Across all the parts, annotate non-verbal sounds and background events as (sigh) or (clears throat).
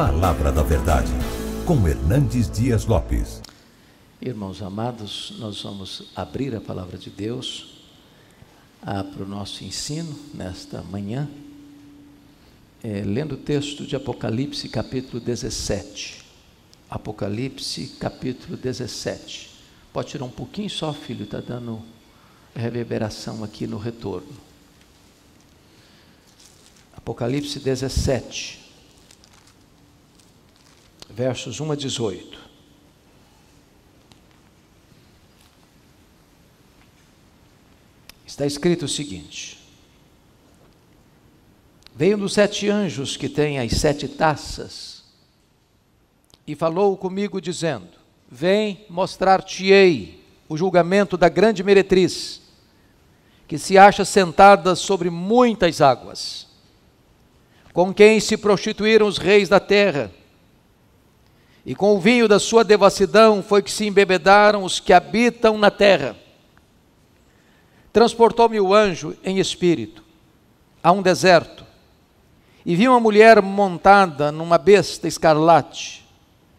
Palavra da Verdade, com Hernandes Dias Lopes. Irmãos amados, nós vamos abrir a palavra de Deus ah, para o nosso ensino nesta manhã, é, lendo o texto de Apocalipse, capítulo 17. Apocalipse, capítulo 17. Pode tirar um pouquinho só, filho, está dando reverberação aqui no retorno. Apocalipse 17 versos 1 a 18. Está escrito o seguinte: Veio um dos sete anjos que tem as sete taças e falou comigo, dizendo: Vem mostrar-te-ei o julgamento da grande meretriz, que se acha sentada sobre muitas águas, com quem se prostituíram os reis da terra e com o vinho da sua devassidão foi que se embebedaram os que habitam na terra. Transportou-me o anjo em espírito a um deserto e vi uma mulher montada numa besta escarlate,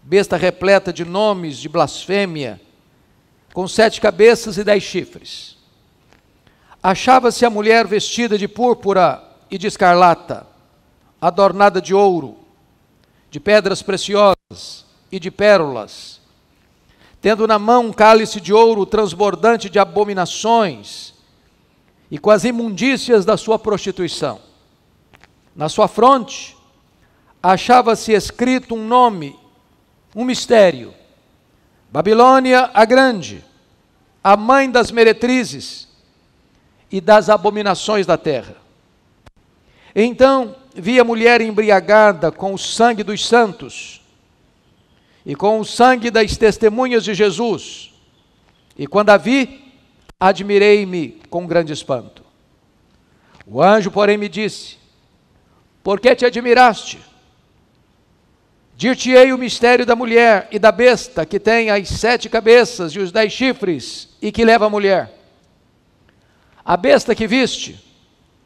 besta repleta de nomes de blasfêmia, com sete cabeças e dez chifres. Achava-se a mulher vestida de púrpura e de escarlata, adornada de ouro, de pedras preciosas e de pérolas, tendo na mão um cálice de ouro transbordante de abominações e com as imundícias da sua prostituição. Na sua fronte achava-se escrito um nome, um mistério: Babilônia a Grande, a mãe das meretrizes e das abominações da terra. Então vi a mulher embriagada com o sangue dos santos e com o sangue das testemunhas de Jesus. E quando a vi, admirei-me com grande espanto. O anjo, porém, me disse: Por que te admiraste? Dir-te-ei o mistério da mulher e da besta, que tem as sete cabeças e os dez chifres, e que leva a mulher. A besta que viste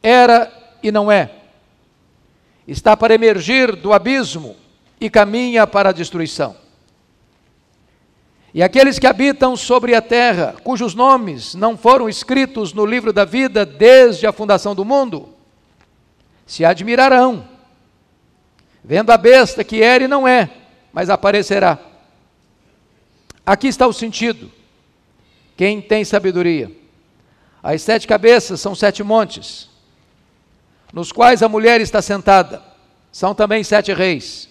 era e não é. Está para emergir do abismo e caminha para a destruição. E aqueles que habitam sobre a terra, cujos nomes não foram escritos no livro da vida desde a fundação do mundo, se admirarão, vendo a besta que era e não é, mas aparecerá. Aqui está o sentido. Quem tem sabedoria? As sete cabeças são sete montes, nos quais a mulher está sentada. São também sete reis,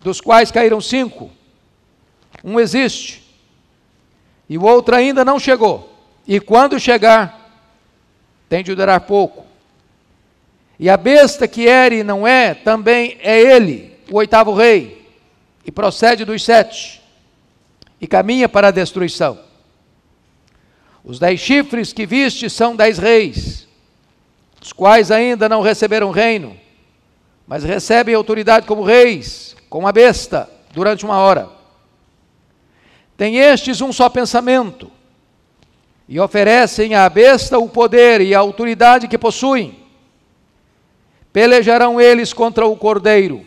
dos quais caíram cinco. Um existe, e o outro ainda não chegou. E quando chegar, tem de durar pouco. E a besta que era e não é, também é ele, o oitavo rei, e procede dos sete, e caminha para a destruição. Os dez chifres que viste são dez reis, os quais ainda não receberam reino, mas recebem autoridade como reis, com a besta, durante uma hora. Têm estes um só pensamento, e oferecem à besta o poder e a autoridade que possuem. Pelejarão eles contra o cordeiro,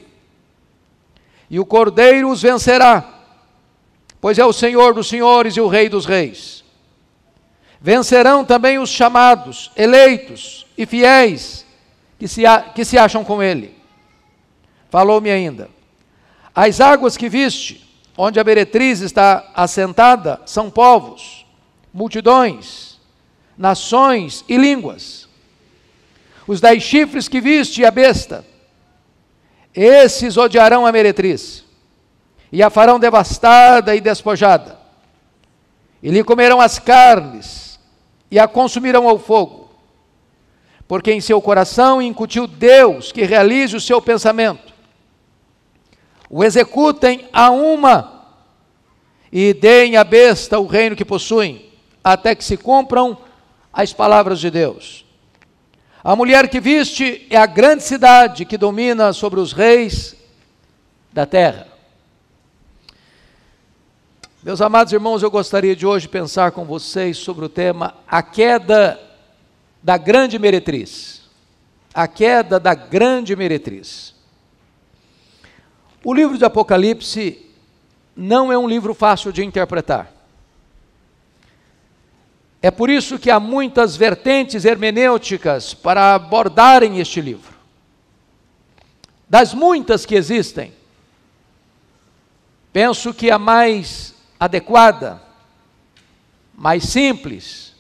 e o cordeiro os vencerá, pois é o Senhor dos senhores e o Rei dos reis. Vencerão também os chamados, eleitos e fiéis que se, que se acham com ele. Falou-me ainda: As águas que viste, onde a meretriz está assentada, são povos, multidões, nações e línguas. Os dez chifres que viste a besta, esses odiarão a meretriz, e a farão devastada e despojada, e lhe comerão as carnes, e a consumirão ao fogo porque em seu coração incutiu Deus que realize o seu pensamento, o executem a uma e deem à besta o reino que possuem, até que se cumpram as palavras de Deus. A mulher que viste é a grande cidade que domina sobre os reis da terra. Meus amados irmãos, eu gostaria de hoje pensar com vocês sobre o tema a queda da grande meretriz. A queda da grande meretriz. O livro de Apocalipse não é um livro fácil de interpretar. É por isso que há muitas vertentes hermenêuticas para abordarem este livro. Das muitas que existem, penso que a mais adequada, mais simples,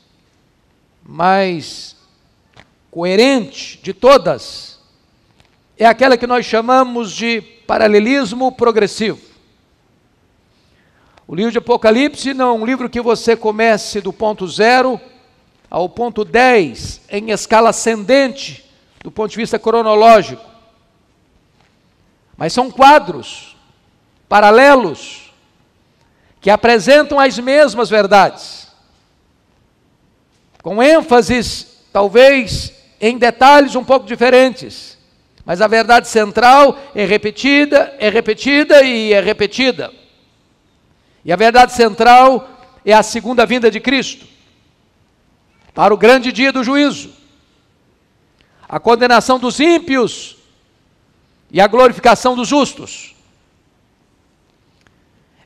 mais coerente de todas, é aquela que nós chamamos de Paralelismo progressivo. O livro de Apocalipse não é um livro que você comece do ponto zero ao ponto 10 em escala ascendente do ponto de vista cronológico. Mas são quadros paralelos que apresentam as mesmas verdades, com ênfases, talvez, em detalhes um pouco diferentes, mas a verdade central é repetida, é repetida e é repetida. E a verdade central é a segunda vinda de Cristo para o grande dia do juízo, a condenação dos ímpios e a glorificação dos justos.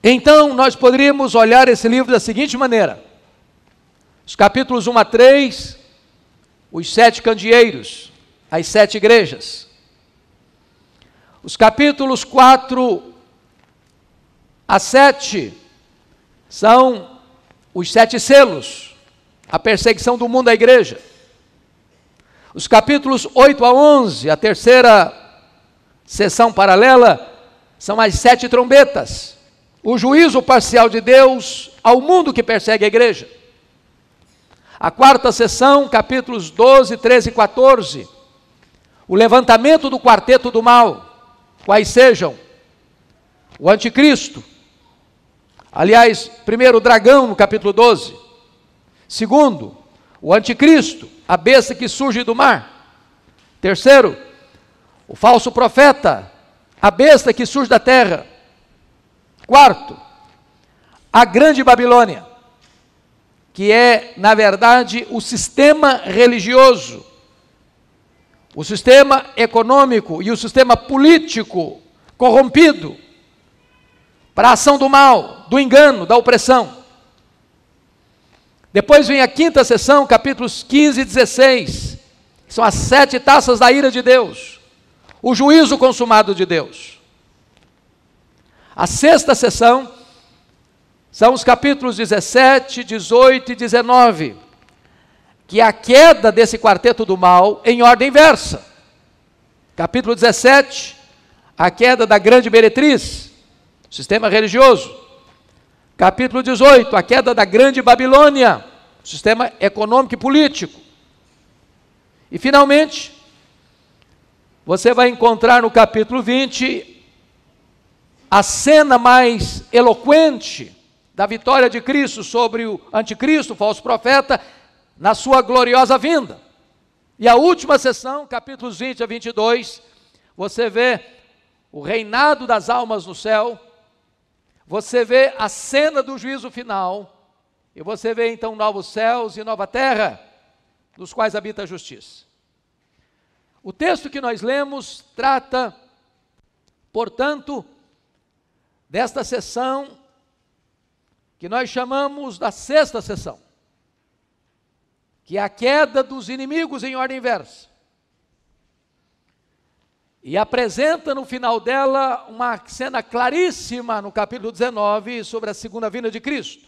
Então, nós poderíamos olhar esse livro da seguinte maneira: os capítulos 1 a 3, os sete candeeiros, as sete igrejas. Os capítulos 4 a 7 são os sete selos, a perseguição do mundo à igreja. Os capítulos 8 a 11, a terceira sessão paralela, são as sete trombetas, o juízo parcial de Deus ao mundo que persegue a igreja. A quarta sessão, capítulos 12, 13 e 14, o levantamento do quarteto do mal quais sejam o anticristo, aliás, primeiro o dragão no capítulo 12, segundo, o anticristo, a besta que surge do mar, terceiro, o falso profeta, a besta que surge da terra, quarto, a grande Babilônia, que é, na verdade, o sistema religioso o sistema econômico e o sistema político corrompido para a ação do mal, do engano, da opressão. Depois vem a quinta sessão, capítulos 15 e 16, que são as sete taças da ira de Deus, o juízo consumado de Deus. A sexta sessão são os capítulos 17, 18 e 19, que é a queda desse quarteto do mal em ordem inversa. Capítulo 17, a queda da grande meretriz, sistema religioso. Capítulo 18, a queda da grande Babilônia, sistema econômico e político. E finalmente, você vai encontrar no capítulo 20 a cena mais eloquente da vitória de Cristo sobre o anticristo, o falso profeta, na sua gloriosa vinda. E a última sessão, capítulos 20 a 22, você vê o reinado das almas no céu, você vê a cena do juízo final, e você vê então novos céus e nova terra, nos quais habita a justiça. O texto que nós lemos trata, portanto, desta sessão que nós chamamos da sexta sessão que é a queda dos inimigos em ordem inversa. E apresenta no final dela uma cena claríssima no capítulo 19 sobre a segunda vinda de Cristo.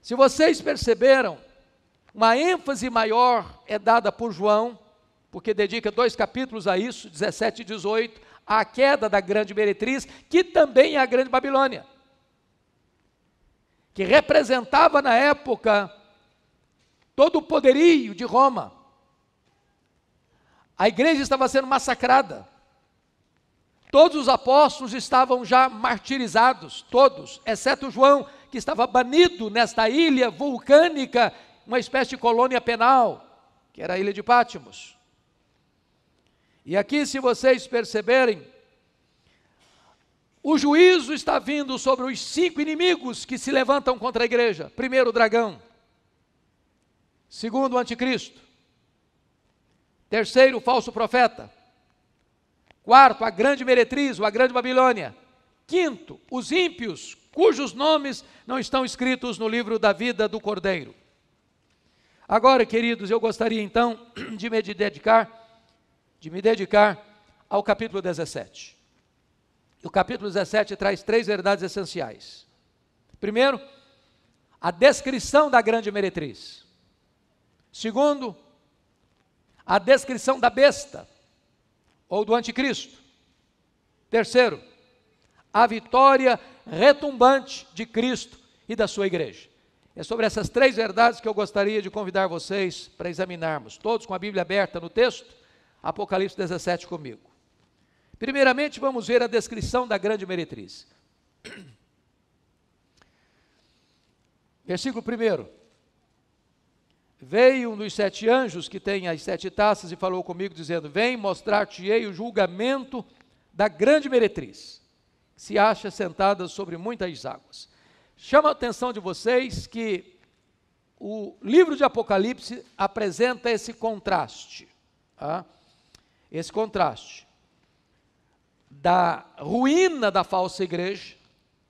Se vocês perceberam, uma ênfase maior é dada por João, porque dedica dois capítulos a isso, 17 e 18, à queda da grande meretriz, que também é a grande Babilônia, que representava na época todo o poderio de Roma. A igreja estava sendo massacrada. Todos os apóstolos estavam já martirizados, todos, exceto João, que estava banido nesta ilha vulcânica, uma espécie de colônia penal, que era a ilha de Pátimos. E aqui, se vocês perceberem, o juízo está vindo sobre os cinco inimigos que se levantam contra a igreja. Primeiro, o dragão. Segundo, o anticristo. Terceiro, o falso profeta. Quarto, a grande meretriz, ou a grande Babilônia. Quinto, os ímpios, cujos nomes não estão escritos no livro da vida do Cordeiro. Agora, queridos, eu gostaria então (clears throat) de me dedicar, de me dedicar ao capítulo 17. E o capítulo 17 traz três verdades essenciais. Primeiro, a descrição da grande meretriz. Segundo, a descrição da besta ou do anticristo. Terceiro, a vitória retumbante de Cristo e da sua igreja. É sobre essas três verdades que eu gostaria de convidar vocês para examinarmos, todos com a Bíblia aberta no texto, Apocalipse 17 comigo. Primeiramente, vamos ver a descrição da grande meretriz. Versículo 1. Veio um dos sete anjos que tem as sete taças e falou comigo, dizendo: Vem mostrar-te-ei o julgamento da grande meretriz, que se acha sentada sobre muitas águas. Chama a atenção de vocês que o livro de Apocalipse apresenta esse contraste. Tá? Esse contraste da ruína da falsa igreja,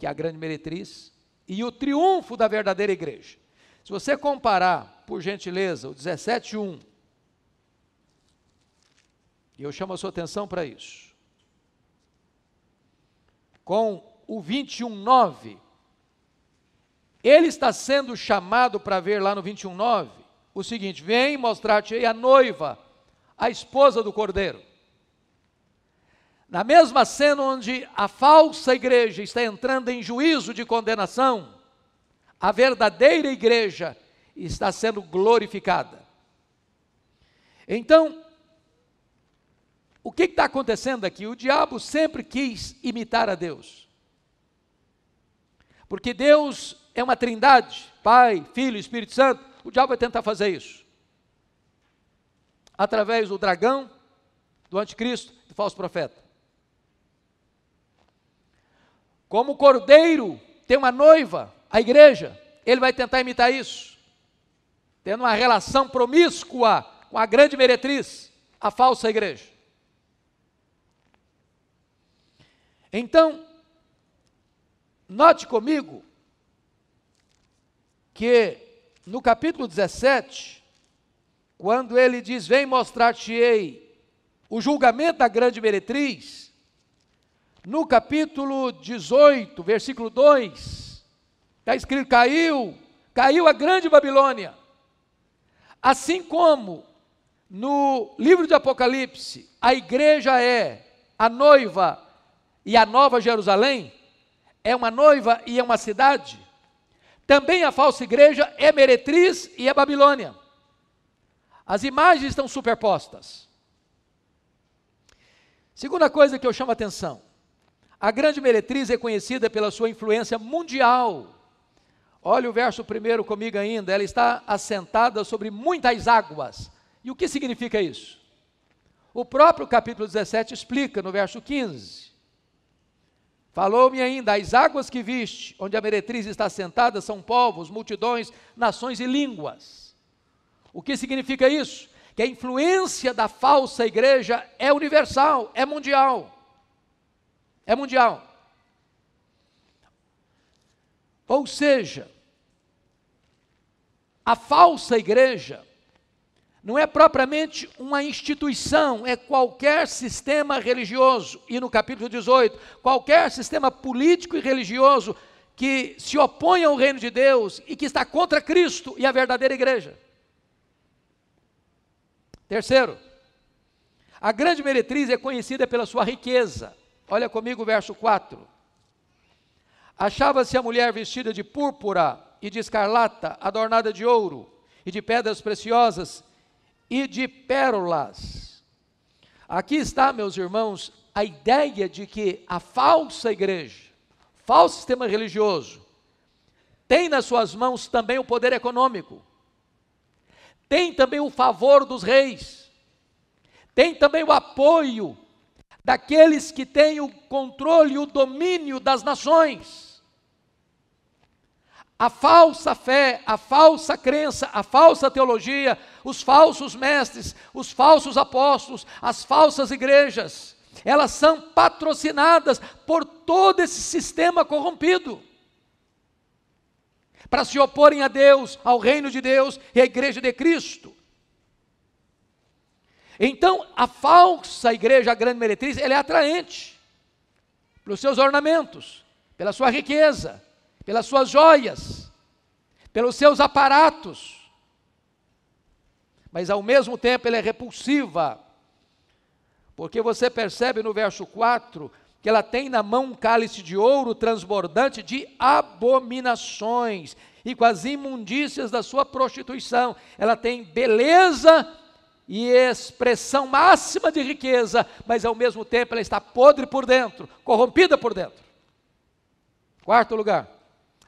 que é a grande meretriz, e o triunfo da verdadeira igreja. Se você comparar por gentileza, o 17.1. E eu chamo a sua atenção para isso. Com o 21.9, ele está sendo chamado para ver lá no 21.9 o seguinte: vem mostrar-te a noiva, a esposa do cordeiro. Na mesma cena onde a falsa igreja está entrando em juízo de condenação, a verdadeira igreja está sendo glorificada. Então, o que está acontecendo aqui? O diabo sempre quis imitar a Deus. Porque Deus é uma trindade, Pai, Filho, Espírito Santo. O diabo vai tentar fazer isso. Através do dragão, do anticristo, do falso profeta. Como o cordeiro tem uma noiva, a igreja, ele vai tentar imitar isso tendo uma relação promíscua com a grande meretriz, a falsa igreja. Então, note comigo que no capítulo 17, quando ele diz: Vem mostrar-te-ei o julgamento da grande meretriz, no capítulo 18, versículo 2, está escrito: Caiu, caiu a grande Babilônia Assim como no livro de Apocalipse, a igreja é a noiva e a nova Jerusalém, é uma noiva e é uma cidade, também a falsa igreja é meretriz e é Babilônia. As imagens estão superpostas. Segunda coisa que eu chamo a atenção: a grande meretriz é conhecida pela sua influência mundial Olha o verso primeiro comigo ainda. Ela está assentada sobre muitas águas. E o que significa isso? O próprio capítulo 17 explica no verso 15. Falou-me ainda: as águas que viste, onde a meretriz está sentada, são povos, multidões, nações e línguas. O que significa isso? Que a influência da falsa igreja é universal, é mundial. É mundial. Ou seja, a falsa igreja não é propriamente uma instituição, é qualquer sistema religioso. E no capítulo 18, qualquer sistema político e religioso que se opõe ao reino de Deus e que está contra Cristo e a verdadeira igreja. Terceiro, a grande meretriz é conhecida pela sua riqueza. Olha comigo o verso 4. Achava-se a mulher vestida de púrpura, e de escarlata, adornada de ouro, e de pedras preciosas, e de pérolas. Aqui está, meus irmãos, a ideia de que a falsa igreja, falso sistema religioso, tem nas suas mãos também o poder econômico, tem também o favor dos reis, tem também o apoio daqueles que têm o controle e o domínio das nações a falsa fé, a falsa crença, a falsa teologia, os falsos mestres, os falsos apóstolos, as falsas igrejas, elas são patrocinadas por todo esse sistema corrompido. Para se oporem a Deus, ao reino de Deus e à igreja de Cristo. Então, a falsa igreja, a grande meretriz, ela é atraente pelos seus ornamentos, pela sua riqueza, pelas suas joias, pelos seus aparatos. Mas ao mesmo tempo ela é repulsiva, porque você percebe no verso 4 que ela tem na mão um cálice de ouro transbordante de abominações e com as imundícias da sua prostituição. Ela tem beleza e expressão máxima de riqueza, mas ao mesmo tempo ela está podre por dentro, corrompida por dentro. Quarto lugar,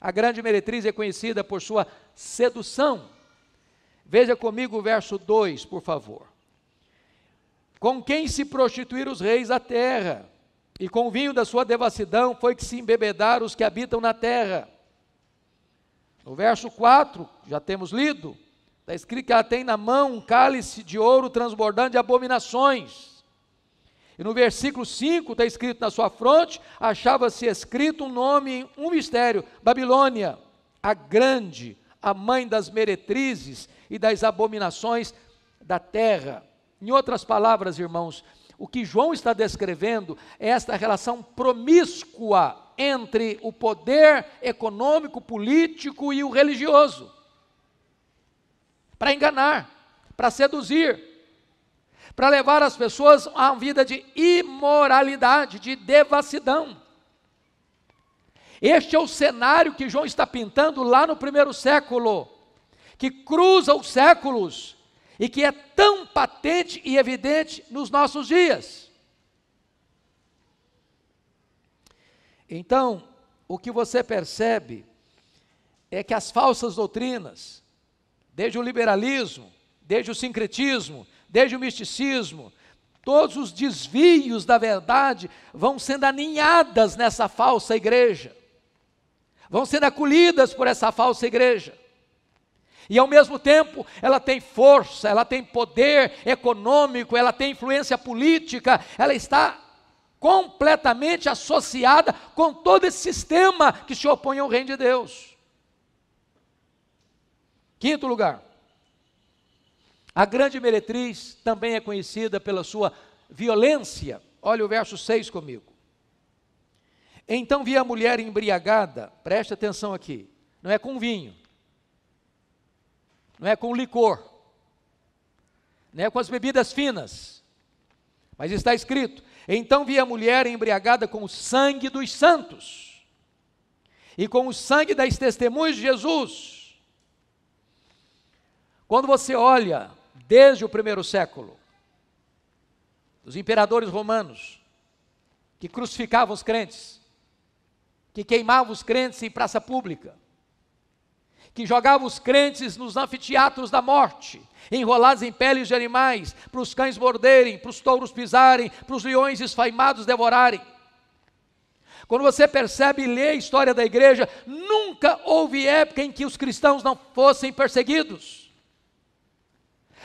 a grande meretriz é conhecida por sua sedução. Veja comigo o verso 2, por favor. Com quem se prostituíram os reis da terra, e com o vinho da sua devassidão foi que se embebedaram os que habitam na terra. No verso 4, já temos lido, está escrito que ela tem na mão um cálice de ouro transbordando de abominações. E no versículo 5 está escrito na sua fronte, achava-se escrito um nome, um mistério: Babilônia, a grande, a mãe das meretrizes e das abominações da terra. Em outras palavras, irmãos, o que João está descrevendo é esta relação promíscua entre o poder econômico, político e o religioso para enganar, para seduzir para levar as pessoas a uma vida de imoralidade, de devassidão. Este é o cenário que João está pintando lá no primeiro século, que cruza os séculos e que é tão patente e evidente nos nossos dias. Então, o que você percebe é que as falsas doutrinas, desde o liberalismo, desde o sincretismo, desde o misticismo, todos os desvios da verdade vão sendo aninhadas nessa falsa igreja, vão sendo acolhidas por essa falsa igreja. E ao mesmo tempo, ela tem força, ela tem poder econômico, ela tem influência política, ela está completamente associada com todo esse sistema que se opõe ao reino de Deus. Quinto lugar, a grande meretriz também é conhecida pela sua violência. Olha o verso 6 comigo. Então vi a mulher embriagada, preste atenção aqui, não é com vinho, não é com licor, não é com as bebidas finas, mas está escrito: então vi a mulher embriagada com o sangue dos santos e com o sangue das testemunhas de Jesus. Quando você olha desde o primeiro século, dos imperadores romanos, que crucificavam os crentes, que queimavam os crentes em praça pública, que jogavam os crentes nos anfiteatros da morte, enrolados em peles de animais, para os cães morderem, para os touros pisarem, para os leões esfaimados devorarem. Quando você percebe e lê a história da igreja, nunca houve época em que os cristãos não fossem perseguidos.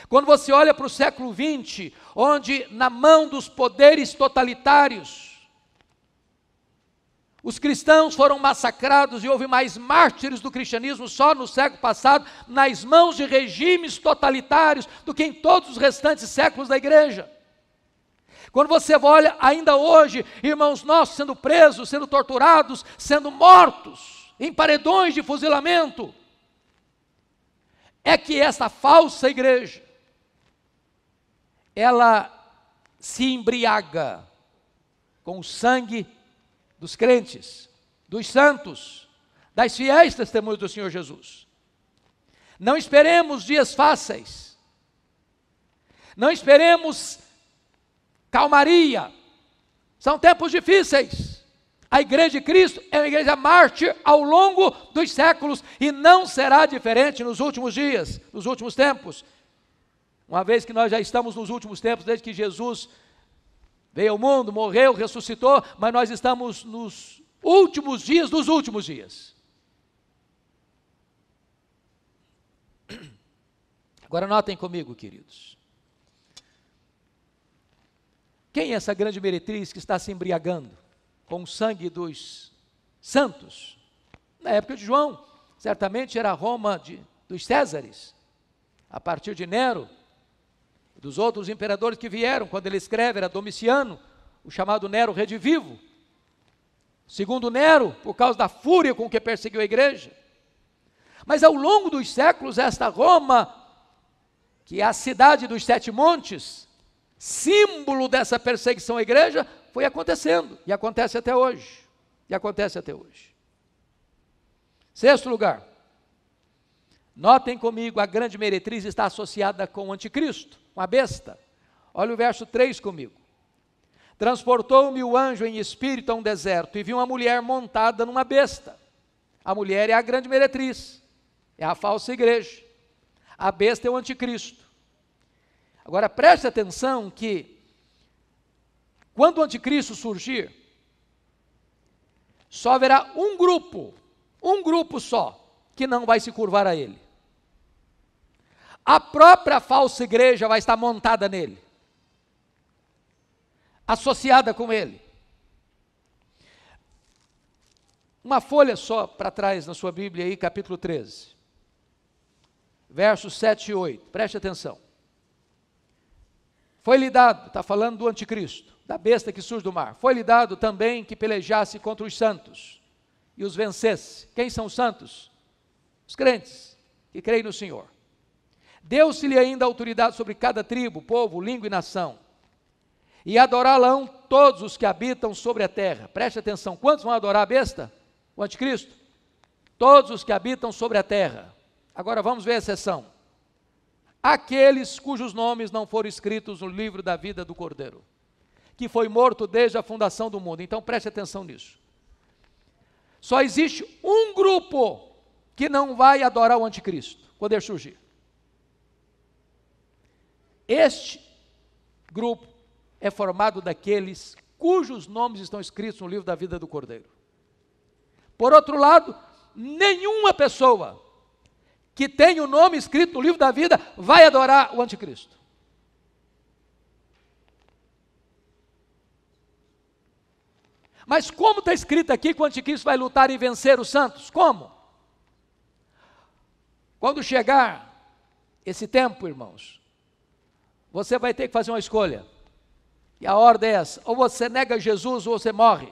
Quando você olha para o século XX, onde na mão dos poderes totalitários, os cristãos foram massacrados e houve mais mártires do cristianismo só no século passado, nas mãos de regimes totalitários, do que em todos os restantes séculos da igreja. Quando você olha ainda hoje, irmãos nossos sendo presos, sendo torturados, sendo mortos, em paredões de fuzilamento, é que essa falsa igreja, ela se embriaga com o sangue dos crentes, dos santos, das fiéis testemunhas do Senhor Jesus. Não esperemos dias fáceis, não esperemos calmaria, são tempos difíceis. A igreja de Cristo é uma igreja mártir ao longo dos séculos e não será diferente nos últimos dias, nos últimos tempos uma vez que nós já estamos nos últimos tempos, desde que Jesus veio ao mundo, morreu, ressuscitou, mas nós estamos nos últimos dias dos últimos dias. Agora notem comigo, queridos. Quem é essa grande meretriz que está se embriagando com o sangue dos santos? Na época de João, certamente era a Roma de, dos Césares. A partir de Nero, dos outros imperadores que vieram, quando ele escreve, era Domiciano, o chamado Nero redivivo. Segundo Nero, por causa da fúria com que perseguiu a igreja. Mas ao longo dos séculos, esta Roma, que é a cidade dos sete montes, símbolo dessa perseguição à igreja, foi acontecendo e acontece até hoje. E acontece até hoje. Sexto lugar, notem comigo, a grande meretriz está associada com o anticristo uma besta. Olha o verso 3 comigo. Transportou-me o anjo em espírito a um deserto e vi uma mulher montada numa besta. A mulher é a grande meretriz, é a falsa igreja. A besta é o anticristo. Agora preste atenção que quando o anticristo surgir, só haverá um grupo, um grupo só, que não vai se curvar a ele. A própria falsa igreja vai estar montada nele, associada com ele. Uma folha só para trás na sua Bíblia aí, capítulo 13, versos 7 e 8. Preste atenção. Foi-lhe dado, está falando do anticristo, da besta que surge do mar. Foi-lhe dado também que pelejasse contra os santos e os vencesse. Quem são os santos? Os crentes que creem no Senhor. Deu-se-lhe ainda autoridade sobre cada tribo, povo, língua e nação. E adorá-la todos os que habitam sobre a terra. Preste atenção, quantos vão adorar a besta? O anticristo? Todos os que habitam sobre a terra. Agora vamos ver a exceção. Aqueles cujos nomes não foram escritos no livro da vida do Cordeiro, que foi morto desde a fundação do mundo. Então preste atenção nisso. Só existe um grupo que não vai adorar o anticristo quando ele surgir. Este grupo é formado daqueles cujos nomes estão escritos no livro da vida do Cordeiro. Por outro lado, nenhuma pessoa que tem o nome escrito no livro da vida vai adorar o anticristo. Mas como está escrito aqui que o anticristo vai lutar e vencer os santos? Como? Quando chegar esse tempo, irmãos, você vai ter que fazer uma escolha. E a ordem é essa: ou você nega Jesus ou você morre.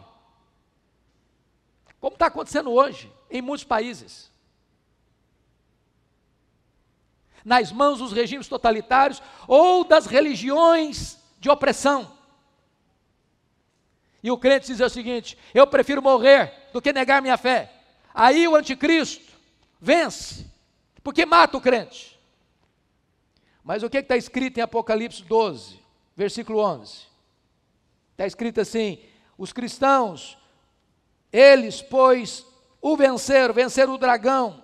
Como está acontecendo hoje em muitos países. Nas mãos dos regimes totalitários ou das religiões de opressão. E o crente diz o seguinte: eu prefiro morrer do que negar minha fé. Aí o anticristo vence, porque mata o crente. Mas o que é está escrito em Apocalipse 12, versículo 11? Está escrito assim: os cristãos, eles, pois, o venceram, venceram o dragão,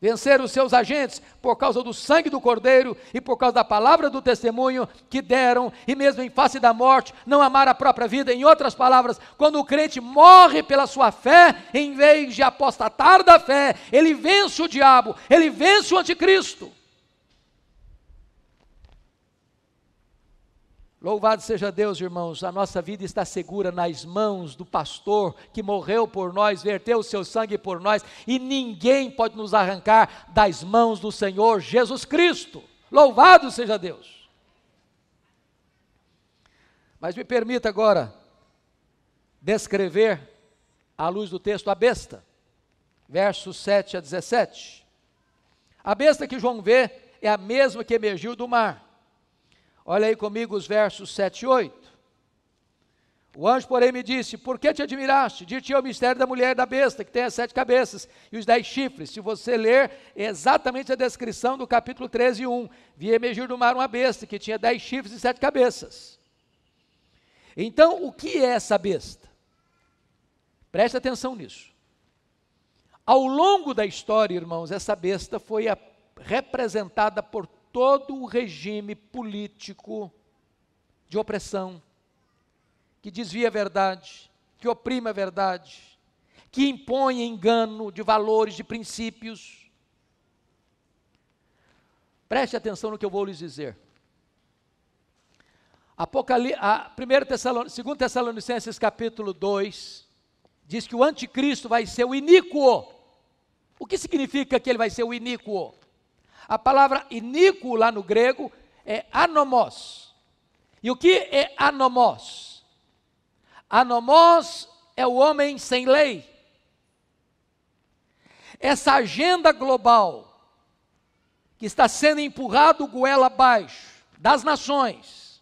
venceram os seus agentes por causa do sangue do Cordeiro e por causa da palavra do testemunho que deram, e mesmo em face da morte, não amaram a própria vida. Em outras palavras, quando o crente morre pela sua fé, em vez de apostatar da fé, ele vence o diabo, ele vence o anticristo. Louvado seja Deus, irmãos, a nossa vida está segura nas mãos do pastor que morreu por nós, verteu o seu sangue por nós, e ninguém pode nos arrancar das mãos do Senhor Jesus Cristo. Louvado seja Deus. Mas me permita agora descrever, à luz do texto, a besta, versos 7 a 17. A besta que João vê é a mesma que emergiu do mar Olha aí comigo os versos 7 e 8. O anjo, porém, me disse: Por que te admiraste? Dir-te o mistério da mulher da besta, que tem as sete cabeças e os dez chifres. Se você ler exatamente a descrição do capítulo 13, 1, vi emergir do mar uma besta que tinha dez chifres e sete cabeças. Então, o que é essa besta? Preste atenção nisso. Ao longo da história, irmãos, essa besta foi a, representada por todo o regime político de opressão, que desvia a verdade, que oprime a verdade, que impõe engano de valores, de princípios. Preste atenção no que eu vou lhes dizer. Apocalipse, 1 Tessalonicenses, 2 Tessalonicenses capítulo 2, diz que o anticristo vai ser o iníquo. O que significa que ele vai ser o iníquo? A palavra iníquo lá no grego é anomos. E o que é anomos? Anomos é o homem sem lei. Essa agenda global que está sendo empurrado goela abaixo das nações,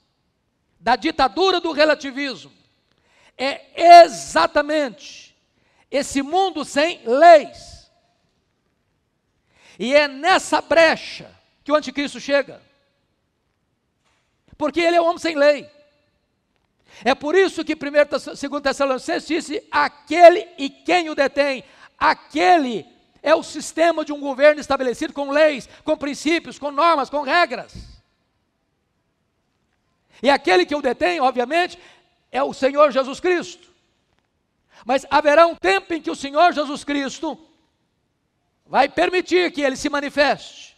da ditadura do relativismo, é exatamente esse mundo sem leis. E é nessa brecha que o anticristo chega. Porque ele é um homem sem lei. É por isso que 1 Tessalonicenses disse: aquele e quem o detém, aquele é o sistema de um governo estabelecido com leis, com princípios, com normas, com regras. E aquele que o detém, obviamente, é o Senhor Jesus Cristo. Mas haverá um tempo em que o Senhor Jesus Cristo vai permitir que ele se manifeste.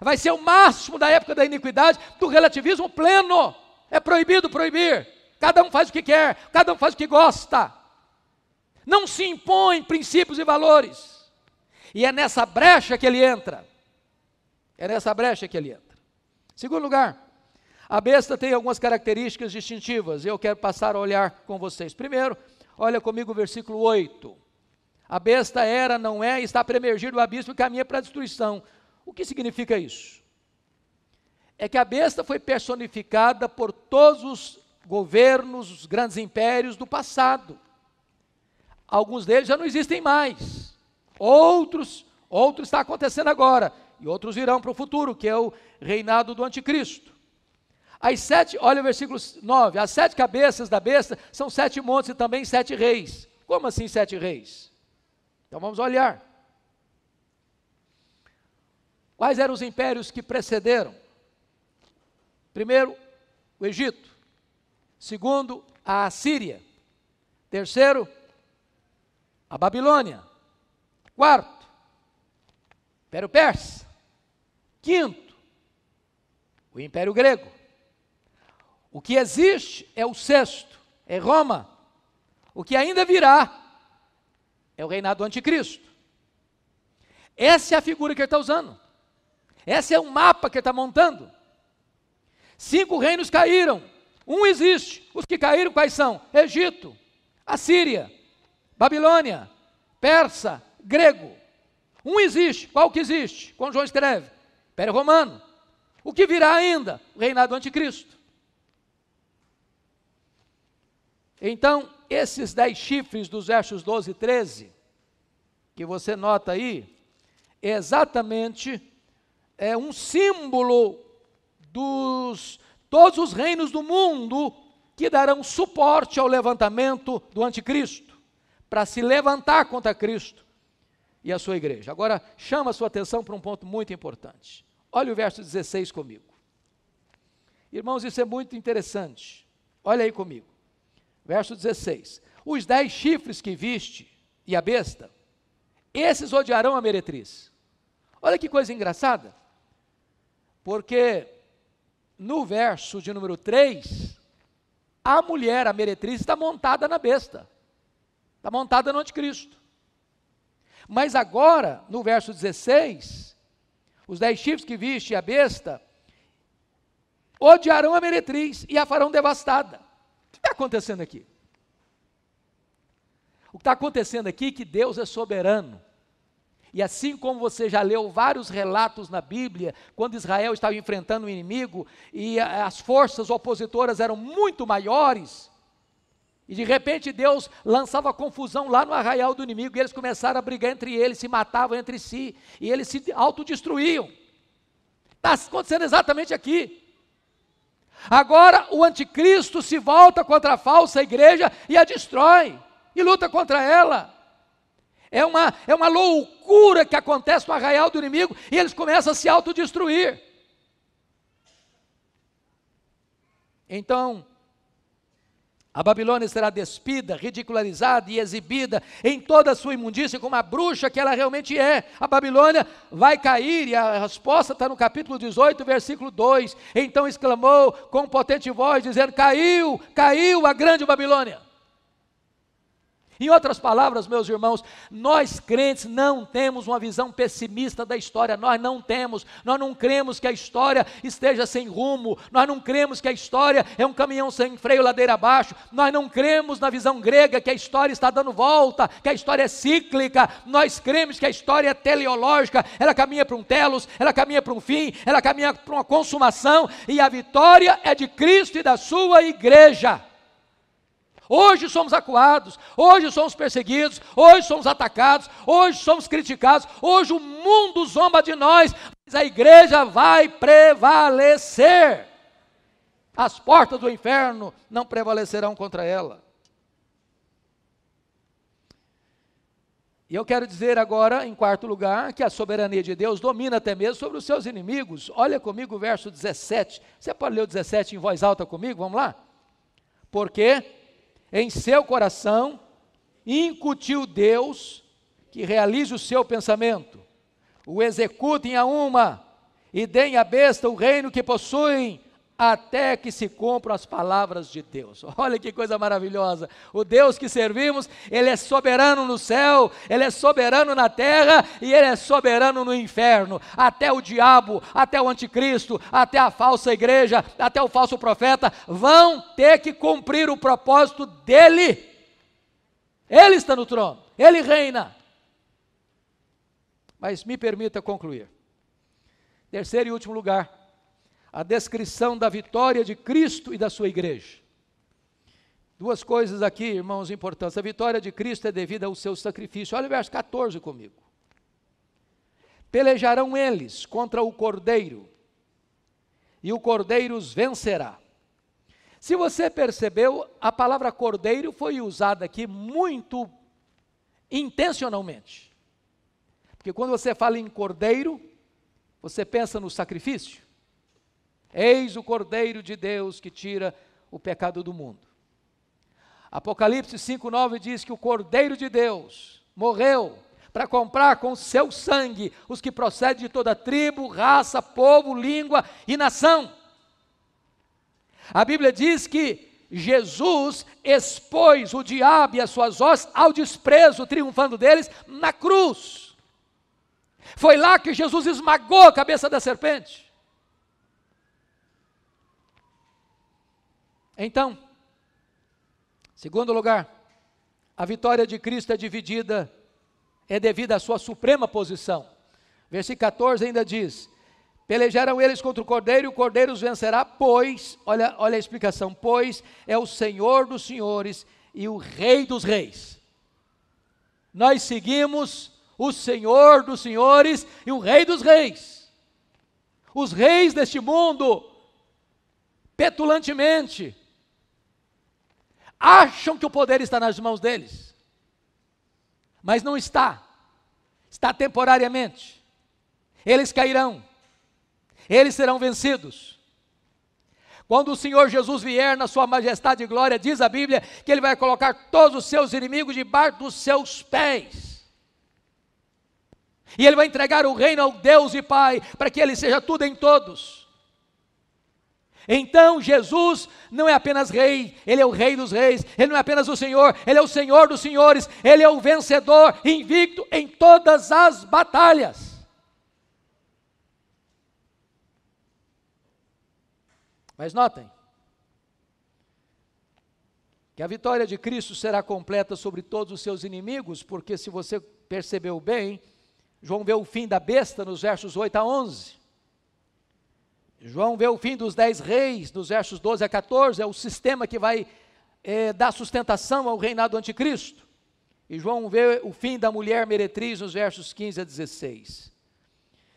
Vai ser o máximo da época da iniquidade, do relativismo pleno. É proibido proibir. Cada um faz o que quer, cada um faz o que gosta. Não se impõe princípios e valores. E é nessa brecha que ele entra. É nessa brecha que ele entra. Segundo lugar, a besta tem algumas características distintivas. Eu quero passar a olhar com vocês. Primeiro, olha comigo o versículo 8. A besta era, não é, está premergido o abismo e caminha para a destruição. O que significa isso? É que a besta foi personificada por todos os governos, os grandes impérios do passado. Alguns deles já não existem mais. Outros, outros está acontecendo agora. E outros irão para o futuro, que é o reinado do anticristo. As sete, olha o versículo 9, as sete cabeças da besta são sete montes e também sete reis. Como assim sete reis? Então vamos olhar. Quais eram os impérios que precederam? Primeiro, o Egito. Segundo, a Assíria. Terceiro, a Babilônia. Quarto, o Império Persa. Quinto, o Império Grego. O que existe é o sexto, é Roma. O que ainda virá é o reinado do anticristo. Essa é a figura que ele está usando. Esse é o mapa que ele está montando. Cinco reinos caíram. Um existe. Os que caíram, quais são? Egito, Assíria, Babilônia, Persa, Grego. Um existe. Qual que existe? Como João escreve? Império Romano. O que virá ainda? O reinado do anticristo. Então, esses dez chifres dos versos 12 e 13, que você nota aí, é exatamente é um símbolo dos todos os reinos do mundo que darão suporte ao levantamento do anticristo, para se levantar contra Cristo e a sua igreja. Agora, chama a sua atenção para um ponto muito importante. Olha o verso 16 comigo. Irmãos, isso é muito interessante. Olha aí comigo verso 16: Os dez chifres que viste e a besta, esses odiarão a meretriz. Olha que coisa engraçada, porque no verso de número 3, a mulher, a meretriz, está montada na besta, está montada no anticristo. Mas agora, no verso 16, os dez chifres que viste e a besta odiarão a meretriz e a farão devastada. O que está acontecendo aqui? O que está acontecendo aqui é que Deus é soberano. E assim como você já leu vários relatos na Bíblia, quando Israel estava enfrentando o um inimigo e as forças opositoras eram muito maiores, e de repente Deus lançava confusão lá no arraial do inimigo, e eles começaram a brigar entre eles, se matavam entre si, e eles se autodestruíam. Está acontecendo exatamente aqui. Agora o anticristo se volta contra a falsa igreja e a destrói, e luta contra ela. É uma, é uma loucura que acontece no arraial do inimigo e eles começam a se autodestruir. Então, a Babilônia será despida, ridicularizada e exibida em toda a sua imundícia, como a bruxa que ela realmente é. A Babilônia vai cair, e a resposta está no capítulo 18, versículo 2. Então exclamou com potente voz, dizendo: Caiu, caiu a grande Babilônia. Em outras palavras, meus irmãos, nós crentes não temos uma visão pessimista da história, nós não temos, nós não cremos que a história esteja sem rumo, nós não cremos que a história é um caminhão sem freio ladeira abaixo, nós não cremos na visão grega que a história está dando volta, que a história é cíclica, nós cremos que a história é teleológica, ela caminha para um telos, ela caminha para um fim, ela caminha para uma consumação e a vitória é de Cristo e da sua igreja. Hoje somos acuados, hoje somos perseguidos, hoje somos atacados, hoje somos criticados, hoje o mundo zomba de nós, mas a igreja vai prevalecer. As portas do inferno não prevalecerão contra ela. E eu quero dizer agora, em quarto lugar, que a soberania de Deus domina até mesmo sobre os seus inimigos. Olha comigo o verso 17. Você pode ler o 17 em voz alta comigo? Vamos lá? Porque em seu coração, incutiu Deus que realize o seu pensamento, o executem a uma e deem à besta o reino que possuem até que se cumpram as palavras de Deus. (laughs) Olha que coisa maravilhosa! O Deus que servimos, Ele é soberano no céu, Ele é soberano na terra e Ele é soberano no inferno. Até o diabo, até o anticristo, até a falsa igreja, até o falso profeta vão ter que cumprir o propósito dele. Ele está no trono, ele reina. Mas me permita concluir. Terceiro e último lugar, a descrição da vitória de Cristo e da sua igreja. Duas coisas aqui, irmãos, importantes. A vitória de Cristo é devida ao seu sacrifício. Olha o verso 14 comigo. Pelejarão eles contra o cordeiro, e o cordeiro os vencerá. Se você percebeu, a palavra cordeiro foi usada aqui muito intencionalmente. Porque quando você fala em cordeiro, você pensa no sacrifício. Eis o Cordeiro de Deus que tira o pecado do mundo. Apocalipse 5,9 diz que o Cordeiro de Deus morreu para comprar com seu sangue os que procedem de toda tribo, raça, povo, língua e nação. A Bíblia diz que Jesus expôs o diabo e as suas hostes ao desprezo, triunfando deles na cruz. Foi lá que Jesus esmagou a cabeça da serpente. Então, segundo lugar, a vitória de Cristo é dividida, é devida à sua suprema posição. Versículo 14 ainda diz: Pelejaram eles contra o cordeiro, e o cordeiro os vencerá, pois, olha, olha a explicação: pois é o Senhor dos senhores e o Rei dos reis. Nós seguimos o Senhor dos senhores e o Rei dos reis. Os reis deste mundo, petulantemente, acham que o poder está nas mãos deles, mas não está, está temporariamente. Eles cairão, eles serão vencidos. Quando o Senhor Jesus vier na sua majestade e glória, diz a Bíblia que ele vai colocar todos os seus inimigos debaixo dos seus pés. E ele vai entregar o reino ao Deus e Pai, para que ele seja tudo em todos. Então Jesus não é apenas rei, ele é o rei dos reis, ele não é apenas o Senhor, ele é o Senhor dos senhores, ele é o vencedor invicto em todas as batalhas. Mas notem que a vitória de Cristo será completa sobre todos os seus inimigos, porque se você percebeu bem, João vê o fim da besta nos versos 8 a 11. João vê o fim dos dez reis, dos versos 12 a 14, é o sistema que vai é, dar sustentação ao reinado do anticristo. E João vê o fim da mulher meretriz nos versos 15 a 16.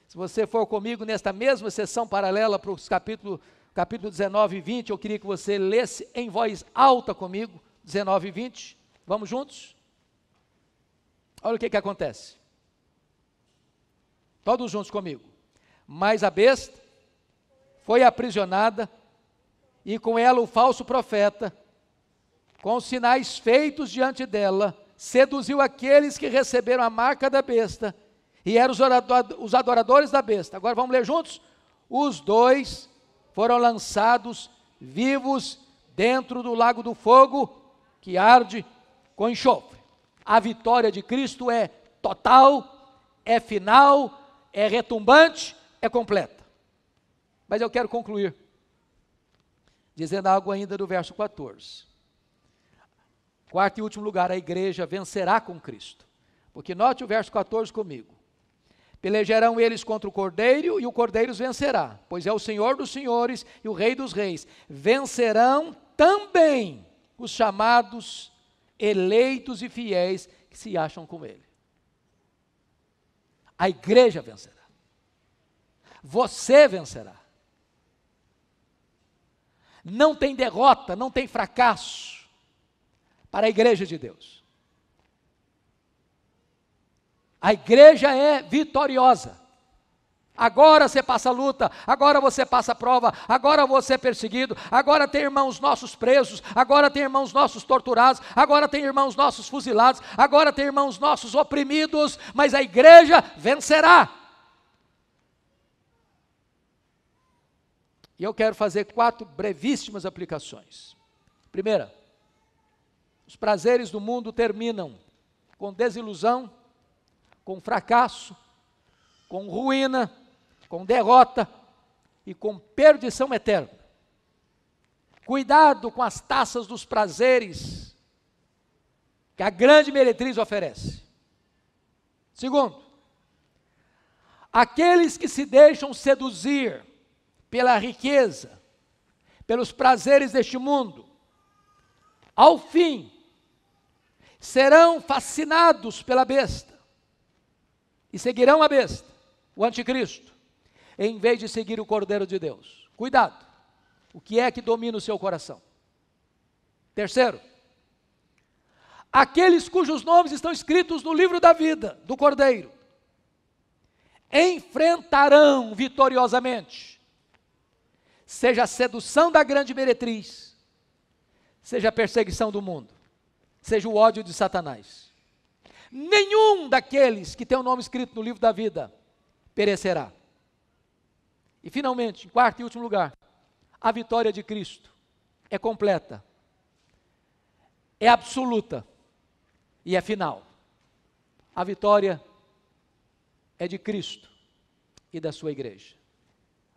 Se você for comigo nesta mesma sessão paralela para os capítulos capítulo 19 e 20, eu queria que você lesse em voz alta comigo, 19 e 20. Vamos juntos? Olha o que, que acontece. Todos juntos comigo. Mas a besta foi aprisionada e com ela o falso profeta, com sinais feitos diante dela, seduziu aqueles que receberam a marca da besta e eram os adoradores da besta. Agora vamos ler juntos? Os dois foram lançados vivos dentro do lago do fogo que arde com enxofre. A vitória de Cristo é total, é final, é retumbante, é completa. Mas eu quero concluir, dizendo algo ainda do verso 14. Quarto e último lugar, a igreja vencerá com Cristo. Porque note o verso 14 comigo. Pelejarão eles contra o cordeiro e o cordeiro os vencerá, pois é o Senhor dos senhores e o Rei dos reis. Vencerão também os chamados eleitos e fiéis que se acham com ele. A igreja vencerá. Você vencerá. Não tem derrota, não tem fracasso para a igreja de Deus. A igreja é vitoriosa. Agora você passa luta, agora você passa prova, agora você é perseguido, agora tem irmãos nossos presos, agora tem irmãos nossos torturados, agora tem irmãos nossos fuzilados, agora tem irmãos nossos oprimidos, mas a igreja vencerá. E eu quero fazer quatro brevíssimas aplicações. Primeira, os prazeres do mundo terminam com desilusão, com fracasso, com ruína, com derrota e com perdição eterna. Cuidado com as taças dos prazeres que a grande meretriz oferece. Segundo, aqueles que se deixam seduzir pela riqueza, pelos prazeres deste mundo, ao fim, serão fascinados pela besta e seguirão a besta, o anticristo, em vez de seguir o Cordeiro de Deus. Cuidado, o que é que domina o seu coração? Terceiro, aqueles cujos nomes estão escritos no livro da vida do Cordeiro enfrentarão vitoriosamente seja a sedução da grande meretriz, seja a perseguição do mundo, seja o ódio de Satanás. Nenhum daqueles que tem o nome escrito no livro da vida perecerá. E finalmente, em quarto e último lugar, a vitória de Cristo é completa, é absoluta e é final. A vitória é de Cristo e da sua igreja.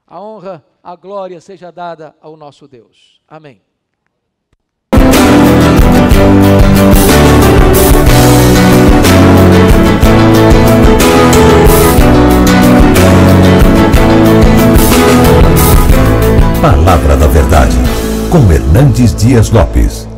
A honra, a glória seja dada ao nosso Deus. Amém. Palavra da Verdade, com Hernandes Dias Lopes.